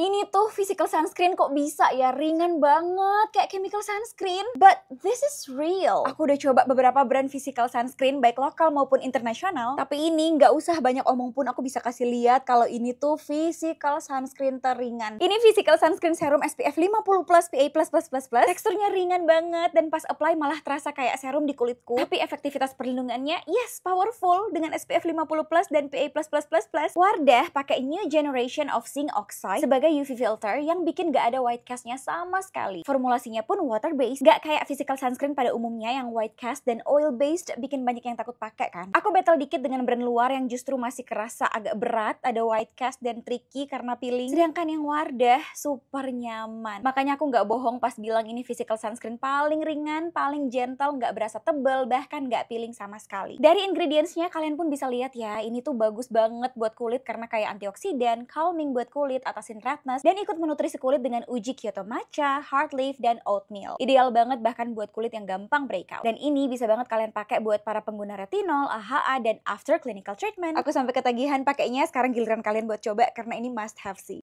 ini tuh physical sunscreen kok bisa ya ringan banget kayak chemical sunscreen. But this is real. Aku udah coba beberapa brand physical sunscreen baik lokal maupun internasional. Tapi ini nggak usah banyak omong pun aku bisa kasih lihat kalau ini tuh physical sunscreen teringan. Ini physical sunscreen serum SPF 50 plus PA plus plus plus plus. Teksturnya ringan banget dan pas apply malah terasa kayak serum di kulitku. Tapi efektivitas perlindungannya yes powerful dengan SPF 50 plus dan PA plus plus plus plus. Wardah pakai New Generation of Zinc Oxide sebagai UV filter yang bikin gak ada white castnya sama sekali. Formulasinya pun water based, gak kayak physical sunscreen pada umumnya yang white cast dan oil based bikin banyak yang takut pakai kan. Aku battle dikit dengan brand luar yang justru masih kerasa agak berat, ada white cast dan tricky karena peeling. Sedangkan yang Wardah super nyaman. Makanya aku nggak bohong pas bilang ini physical sunscreen paling ringan, paling gentle, nggak berasa tebel, bahkan nggak peeling sama sekali. Dari ingredientsnya kalian pun bisa lihat ya, ini tuh bagus banget buat kulit karena kayak antioksidan, calming buat kulit, atasin red mas dan ikut menutrisi kulit dengan uji Kyoto Matcha, Heart Leaf, dan Oatmeal. Ideal banget bahkan buat kulit yang gampang breakout. Dan ini bisa banget kalian pakai buat para pengguna retinol, AHA, dan after clinical treatment. Aku sampai ketagihan pakainya, sekarang giliran kalian buat coba karena ini must have sih.